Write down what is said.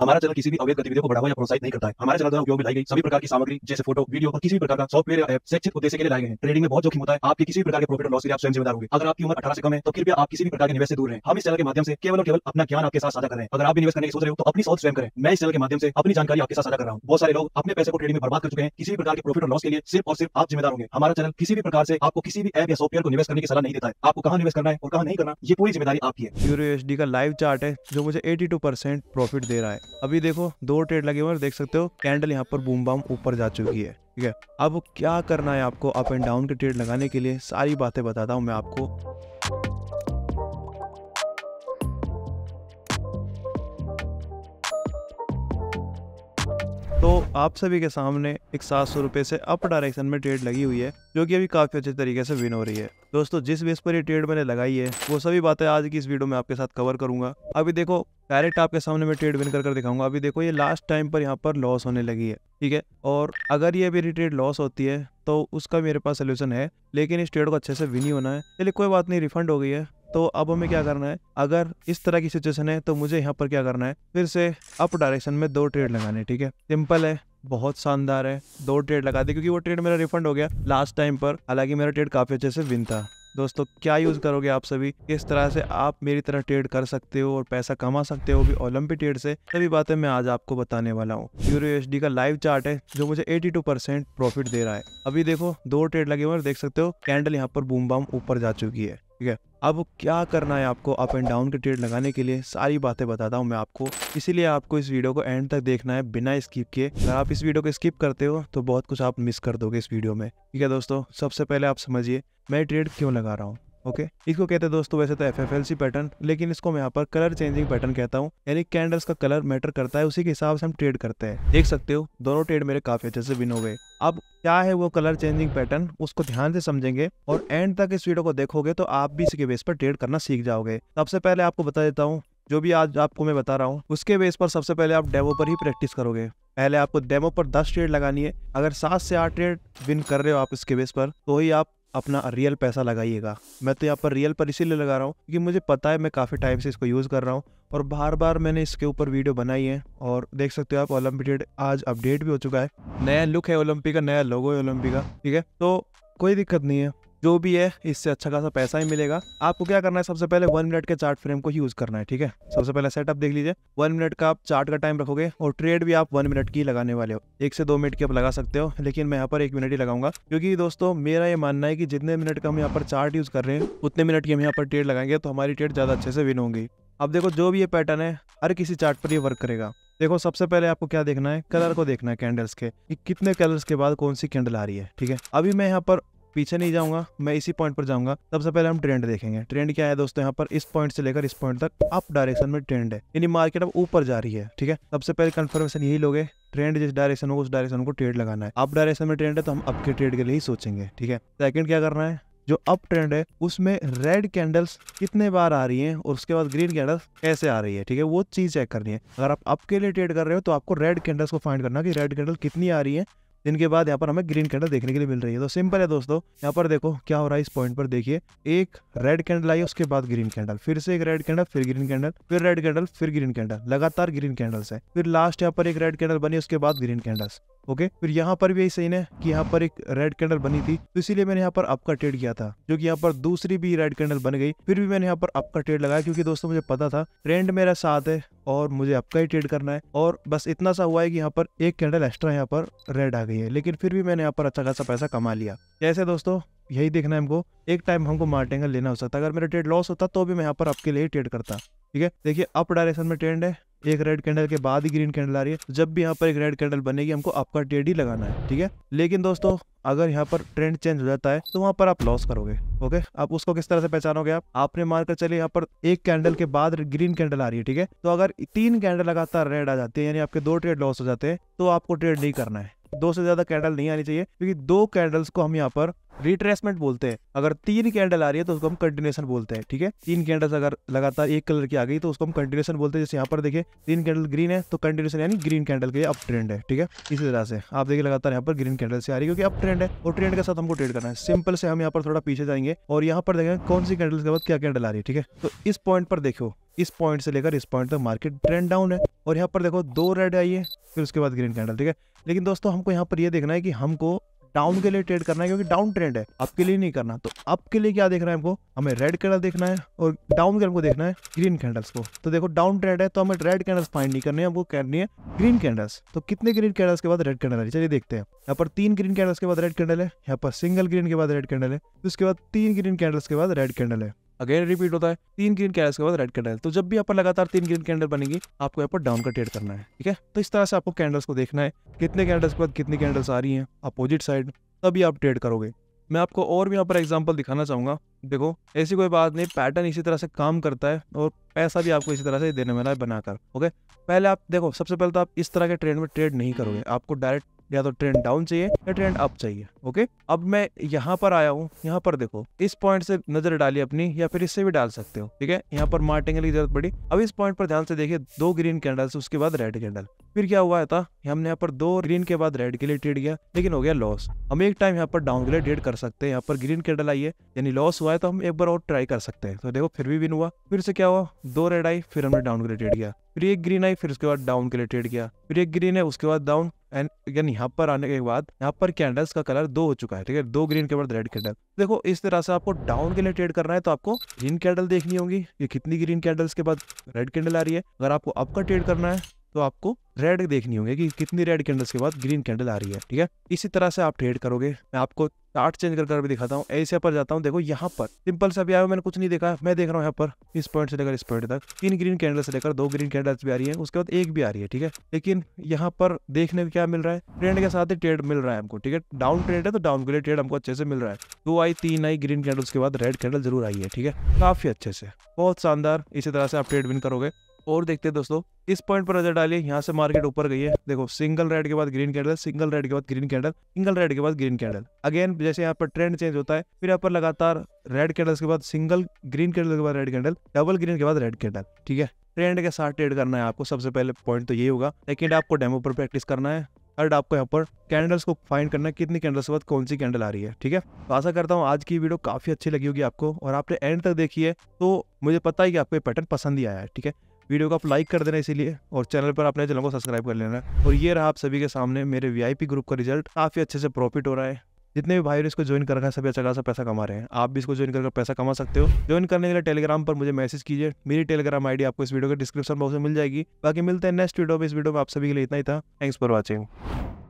हमारा चैनल किसी भी अवैध गतिविधियों को बढ़ावा या प्रोत्साहित नहीं करता है हमारे चैनल द्वारा उपयोग में लाई गई सभी प्रकार की सामग्री जैसे फोटो वीडियो और किसी भी प्रकार का सॉफ्टवेयर या ऐप शैक्षिक उद्देश्य के लिए लाए गए हैं ट्रेडिंग में बहुत जोखिम होता है आपके किसी भी प्रकार के प्रॉफिट और लॉस के लिए आप स्वयं जिम्मेदार होंगे अगर आपकी उम्र अठारह से कम है तो कृपया आप किसी भी प्रकार के निवेश से दूर रहें हम इस चैनल के माध्यम से केवल और केवल अपना ज्ञान आपके साथ साझा कर रहे हैं अगर आप भी निवेश करने की सोच रहे हो तो अपनी सोच स्वयं करें मैं इस चैनल के माध्यम से अपनी जानकारी आपके साथ साझा कर रहा हूँ बहुत सारे लोग अपने पैसे को ट्रेडिंग में बर्बाद कर चुके हैं किसी भी प्रकार के प्रॉफिट और लॉस के लिए सिर्फ और सिर्फ आप जिम्मेदार होंगे हमारा चैनल किसी भी प्रकार से आपको किसी भी ऐप या सॉफ्टवेयर को निवेश करने की सलाह नहीं देता है आपको कहाँ निवेश करना है और कहाँ नहीं करना ये पूरी जिम्मेदारी आपकी है यूरो का लाइव चार्ट है जो मुझे एटी प्रॉफिट दे रहा है अभी देखो दो ट्रेड लगे हुए देख सकते हो कैंडल यहाँ पर बूम बाम ऊपर जा चुकी है ठीक है अब क्या करना है आपको अप एंड डाउन के ट्रेड लगाने के लिए सारी बातें बताता हूँ मैं आपको तो आप सभी के सामने एक सात सौ रुपये से अप डायरेक्शन में ट्रेड लगी हुई है जो कि अभी काफ़ी अच्छे तरीके से विन हो रही है दोस्तों जिस बेस पर ये ट्रेड मैंने लगाई है वो सभी बातें आज की इस वीडियो में आपके साथ कवर करूंगा अभी देखो डायरेक्ट आपके सामने मैं ट्रेड विन कर कर दिखाऊंगा अभी देखो ये लास्ट टाइम पर यहाँ पर लॉस होने लगी है ठीक है और अगर ये अभी ट्रेड लॉस होती है सकता तो हूँ उसका मेरे पास सोल्यूशन है लेकिन इस ट्रेड को अच्छे से विन ही होना है चलिए कोई बात नहीं रिफंड हो गई है तो अब हमें क्या करना है अगर इस तरह की सिचुएशन है तो मुझे यहाँ पर क्या करना है फिर से अप डायरेक्शन में दो ट्रेड लगाने ठीक है सिंपल है बहुत शानदार है दो ट्रेड लगा दी क्योंकि वो ट्रेड मेरा रिफंड हो गया लास्ट टाइम पर हालांकि मेरा ट्रेड काफी अच्छे से विन था दोस्तों क्या यूज़ करोगे आप सभी किस तरह से आप मेरी तरह ट्रेड कर सकते हो और पैसा कमा सकते हो भी ओलंपिक ट्रेड से सभी बातें मैं आज आपको बताने वाला हूँ यूरो यूएसडी का लाइव चार्ट है जो मुझे 82 परसेंट प्रॉफिट दे रहा है अभी देखो दो ट्रेड लगे हुए देख सकते हो कैंडल यहाँ पर बूम बाम ऊपर जा चुकी है ठीक है अब क्या करना है आपको अप एंड डाउन के ट्रेड लगाने के लिए सारी बातें बताता हूँ मैं आपको इसीलिए आपको इस वीडियो को एंड तक देखना है बिना स्किप के अगर आप इस वीडियो को स्किप करते हो तो बहुत कुछ आप मिस कर दोगे इस वीडियो में ठीक है दोस्तों सबसे पहले आप समझिए मैं ट्रेड क्यों लगा रहा हूँ ओके इसको कहते हैं दोस्तों वैसे तो F F L C pattern लेकिन इसको मैं यहाँ पर कलर चेंजिंग पैटर्न कहता हूँ यानी कैंडल्स का कलर मैटर करता है उसी के हिसाब से हम ट्रेड करते हैं देख सकते हो दोनों ट्रेड मेरे काफी अच्छे से विन हो गए अब क्या है वो कलर चेंजिंग पैटर्न उसको ध्यान से समझेंगे और एंड तक इस वीडियो को देखोगे तो आप भी इसके बेस पर ट्रेड करना सीख जाओगे सबसे पहले आपको बता देता हूँ जो भी आज आपको मैं बता रहा हूँ उसके बेस पर सबसे पहले आप डेमो पर ही प्रैक्टिस करोगे पहले आपको डेमो पर 10 ट्रेड लगानी है अगर सात से आठ ट्रेड विन कर रहे हो आप इसके बेस पर तो ही आप अपना रियल पैसा लगाइएगा मैं तो यहाँ पर रियल पर इसीलिए लगा रहा हूँ क्योंकि मुझे पता है मैं काफ़ी टाइम से इसको यूज़ कर रहा हूँ और बार बार मैंने इसके ऊपर वीडियो बनाई है और देख सकते हो आप ओलम्पिटेड आज अपडेट भी हो चुका है नया लुक है ओलंपिक का नया लोगो है ओलंपिक का ठीक है तो कोई दिक्कत नहीं है जो भी है इससे अच्छा खासा पैसा ही मिलेगा आपको क्या करना है सबसे पहले वन मिनट के चार्ट फ्रेम को यूज करना है ठीक है सबसे पहले सेटअप देख लीजिए वन मिनट का आप चार्ट का टाइम रखोगे और ट्रेड भी आप वन मिनट की लगाने वाले हो एक से दो मिनट की आप लगा सकते हो लेकिन मैं यहाँ पर एक मिनट ही लगाऊंगा क्योंकि दोस्तों मेरा ये मानना है कि जितने मिनट का हम यहाँ पर चार्ट यूज कर रहे हैं उतने मिनट की हम यहाँ पर ट्रेड लगाएंगे तो हमारी ट्रेड ज्यादा अच्छे से विन होंगी अब देखो जो भी ये पैटर्न है हर किसी चार्ट पर ये वर्क करेगा देखो सबसे पहले आपको क्या देखना है कलर को देखना है कैंडल्स के कि कितने कलर्स के बाद कौन सी कैंडल आ रही है ठीक है अभी मैं यहाँ पर पीछे नहीं जाऊंगा मैं इसी पॉइंट पर जाऊंगा सबसे पहले हम ट्रेंड देखेंगे ट्रेंड क्या है दोस्तों यहाँ पर इस पॉइंट से लेकर इस पॉइंट तक अप डायरेक्शन में ट्रेंड है यानी मार्केट अब ऊपर जा रही है ठीक है सबसे पहले कंफर्मेशन यही लोगे ट्रेंड जिस डायरेक्शन हो उस डायरेक्शन को ट्रेड लगाना है अप डायरेक्शन में ट्रेंड है तो हम अप के ट्रेड के लिए ही सोचेंगे ठीक है सेकंड क्या करना है जो अप ट्रेंड है उसमें रेड कैंडल्स कितने बार आ रही हैं और उसके बाद ग्रीन कैंडल्स कैसे आ रही है ठीक है वो चीज़ चेक करनी है अगर आप अप के लिए ट्रेड कर रहे हो तो आपको रेड कैंडल्स को फाइंड करना कि रेड कैंडल कितनी आ रही है जिनके बाद यहाँ पर हमें ग्रीन कैंडल देखने के लिए मिल रही है तो सिंपल है दोस्तों यहाँ पर देखो क्या हो रहा है इस पॉइंट पर देखिए एक रेड कैंडल आई उसके बाद ग्रीन कैंडल फिर से एक रेड कैंडल फिर ग्रीन कैंडल फिर रेड कैंडल फिर ग्रीन कैंडल लगातार ग्रीन कैंडल्स है फिर लास्ट यहाँ पर एक रेड कैंडल बनी उसके बाद ग्रीन कैंडल्स ओके फिर यहाँ पर भी यही सही है कि यहाँ पर एक रेड कैंडल बनी थी तो इसीलिए मैंने यहाँ पर आपका ट्रेड किया था जो कि यहाँ पर दूसरी भी रेड कैंडल बन गई फिर भी मैंने यहाँ पर आपका ट्रेड लगाया क्योंकि दोस्तों मुझे पता था ट्रेंड मेरा साथ है और मुझे आपका ही ट्रेड करना है और बस इतना सा हुआ है कि यहाँ पर एक कैंडल एक्स्ट्रा यहाँ पर रेड आ गई है लेकिन फिर भी मैंने यहाँ पर अच्छा खासा पैसा कमा लिया जैसे दोस्तों यही देखना है हमको एक टाइम हमको मार्टेंगल लेना हो सकता अगर मेरा ट्रेड लॉस होता तो भी मैं यहाँ पर आपके लिए ट्रेड करता ठीक है देखिए अप डायरेक्शन में ट्रेंड है एक रेड कैंडल के बाद ही ग्रीन कैंडल आ रही है जब भी यहाँ पर एक रेड कैंडल बनेगी हमको आपका टेडी लगाना है ठीक है लेकिन दोस्तों अगर यहाँ पर ट्रेंड चेंज हो जाता है तो वहाँ पर आप लॉस करोगे ओके आप उसको किस तरह से पहचानोगे आप आपने मानकर चले यहाँ पर एक कैंडल के बाद ग्रीन कैंडल आ रही है ठीक है तो अगर तीन कैंडल लगातार रेड आ जाती है यानी आपके दो ट्रेड लॉस हो जाते हैं तो आपको ट्रेड नहीं करना है दो से ज्यादा कैंडल नहीं आनी चाहिए क्योंकि दो कैंडल्स को हम यहाँ पर रिट्रेसमेंट बोलते हैं अगर तीन कैंडल आ रही है तो उसको हम कंटिन्यूशन बोलते हैं ठीक है तीन कैंडल्स अगर लगातार एक कलर की आ गई तो उसको हम कंटिन्यूशन बोलते हैं जैसे यहाँ पर देखिए तीन कैंडल ग्रीन है तो कंटिन्यूशन यानी ग्रीन कैंडल के अप ट्रेंड है ठीक है इसी तरह से आप देखिए लगातार यहाँ पर ग्रीन कैंडल से आ रही है क्योंकि अप ट्रेंड है और ट्रेंड के साथ हमको ट्रेड करना है सिंपल से हम यहाँ पर थोड़ा पीछे जाएंगे और यहाँ पर देखेंगे कौन सी कैंडल के बाद क्या कैंडल आ रही है ठीक है तो इस पॉइंट पर देखो इस पॉइंट से लेकर इस पॉइंट तक मार्केट ट्रेंड डाउन है और यहाँ पर देखो दो रेड आई है फिर उसके बाद ग्रीन कैंडल ठीक है लेकिन दोस्तों हमको यहाँ पर ये देखना है कि हमको डाउन के लिए ट्रेड करना है क्योंकि डाउन ट्रेंड है आपके लिए नहीं करना तो आपके लिए क्या देखना है हमको हमें रेड कैंडल देखना है और डाउन कैंडल को देखना है ग्रीन कैंडल्स को तो देखो डाउन ट्रेंड है तो हमें रेड कैंडल्स फाइंड नहीं करनी है हमको करनी है ग्रीन कैंडल्स तो कितने ग्रीन कैंडल्स के बाद रेड कैंडल है चलिए देखते हैं यहाँ पर तीन ग्रीन कैंडल्स के बाद रेड कैंडल है यहाँ पर सिंगल ग्रीन के बाद रेड कैंडल है उसके बाद तीन ग्रीन कैंडल्स के बाद रेड कैंडल है अगेन रिपीट होता है तीन ग्रीन कैंडल्स के बाद रेड कैंडल तो जब भी यहाँ पर लगातार तीन ग्रीन कैंडल बनेगी आपको यहाँ पर डाउन का ट्रेड करना है ठीक है तो इस तरह से आपको कैंडल्स को देखना है कितने कैंडल्स के बाद कितनी कैंडल्स आ रही हैं अपोजिट साइड तभी आप ट्रेड करोगे मैं आपको और भी यहाँ पर एग्जाम्पल दिखाना चाहूंगा देखो ऐसी कोई बात नहीं पैटर्न इसी तरह से काम करता है और पैसा भी आपको इसी तरह से देने वाला है बनाकर ओके पहले आप देखो सबसे पहले तो आप इस तरह के ट्रेड में ट्रेड नहीं करोगे आपको डायरेक्ट या तो ट्रेंड डाउन चाहिए या ट्रेंड अप चाहिए ओके अब मैं यहाँ पर आया हूँ यहाँ पर देखो इस पॉइंट से नजर डाली अपनी या फिर इससे भी डाल सकते हो ठीक है यहाँ पर मार्टिंग की जरूरत पड़ी अब इस पॉइंट पर ध्यान से देखिए दो ग्रीन कैंडल्स उसके बाद रेड कैंडल फिर क्या हुआ था हमने यहाँ पर दो ग्रीन के बाद रेड के लिए ट्रेड किया लेकिन हो गया लॉस हम एक टाइम यहाँ पर डाउन के लिए ट्रेड कर सकते हैं यहाँ पर ग्रीन कैंडल आई है यानी लॉस हुआ है तो हम एक बार और ट्राई कर सकते हैं तो देखो फिर भी विन हुआ फिर से क्या हुआ दो रेड आई फिर हमने डाउन के लिए ट्रेड किया फिर एक ग्रीन आई फिर उसके बाद डाउन के लिए ट्रेड किया फिर एक ग्रीन है उसके बाद डाउन एंड अगेन यहाँ पर आने के बाद यहाँ पर कैंडल्स का कलर दो हो चुका है ठीक है दो ग्रीन के बाद रेड कैंडल देखो इस तरह से आपको डाउन के लिए ट्रेड करना है तो आपको ग्रीन कैंडल देखनी होगी ये कितनी ग्रीन कैंडल्स के बाद रेड कैंडल आ रही है अगर आपको अप का ट्रेड करना है तो आपको रेड देखनी होगी कि कितनी रेड कैंडल्स के बाद ग्रीन कैंडल आ रही है ठीक है इसी तरह से आप ट्रेड करोगे मैं आपको चार्ट चेंज कर कर भी दिखाता हूँ ऐसे पर जाता हूँ देखो यहाँ पर सिंपल से अभी आया मैंने कुछ नहीं देखा मैं देख रहा हूँ यहाँ पर इस पॉइंट से लेकर इस पॉइंट तक तीन ग्रीन कैंडल से लेकर दो ग्रीन कैंडल्स भी आ रही है उसके बाद एक भी आ रही है ठीक है लेकिन यहाँ पर देखने को क्या मिल रहा है ट्रेंड के साथ ही ट्रेड मिल रहा है हमको ठीक है डाउन ट्रेड है तो डाउन के लिए ट्रेड हमको अच्छे से मिल रहा है दो आई तीन आई ग्रीन कैंडल्स के बाद रेड कैंडल जरूर आई है ठीक है काफी अच्छे से बहुत शानदार इसी तरह से आप ट्रेड विन करोगे और देखते हैं दोस्तों इस पॉइंट पर नजर डालिए यहाँ से मार्केट ऊपर गई है देखो सिंगल रेड के बाद ग्रीन कैंडल सिंगल रेड के बाद ग्रीन कैंडल सिंगल रेड के बाद ग्रीन कैंडल अगेन जैसे यहाँ पर ट्रेंड चेंज होता है फिर यहाँ पर लगातार रेड कैंडल्स के बाद सिंगल ग्रीन कैंडल के बाद रेड कैंडल डबल ग्रीन के बाद रेड कैंडल ठीक है ट्रेंड के साथ ट्रेड करना है आपको सबसे पहले पॉइंट तो ये होगा सेकेंड आपको डेमो पर प्रैक्टिस करना है थर्ड आपको यहाँ पर कैंडल्स को फाइंड करना है कितनी कैंडल्स के बाद कौन सी कैंडल आ रही है ठीक है तो आशा करता हूँ आज की वीडियो काफ़ी अच्छी लगी होगी आपको और आपने एंड तक देखी है तो मुझे पता है कि आपको ये पैटर्न पसंद ही आया है ठीक है वीडियो को आप लाइक कर देना इसीलिए और चैनल पर अपने चैनल को सब्सक्राइब कर लेना और ये रहा आप सभी के सामने मेरे वीआईपी ग्रुप का रिजल्ट काफ़ी अच्छे से प्रॉफिट हो रहा है जितने भी भाई इसको ज्वाइन कर रखा है सभी अच्छा खासा पैसा कमा रहे हैं आप भी इसको ज्वाइन करके पैसा कमा सकते हो ज्वाइन करने के लिए टेलीग्राम पर मुझे मैसेज कीजिए मेरी टेलीग्राम आईडी आपको इस वीडियो के डिस्क्रिप्शन बॉक्स में मिल जाएगी बाकी मिलते हैं नेक्स्ट वीडियो में इस वीडियो में आप सभी के लिए इतना ही था थैंक्स फॉर वॉचिंग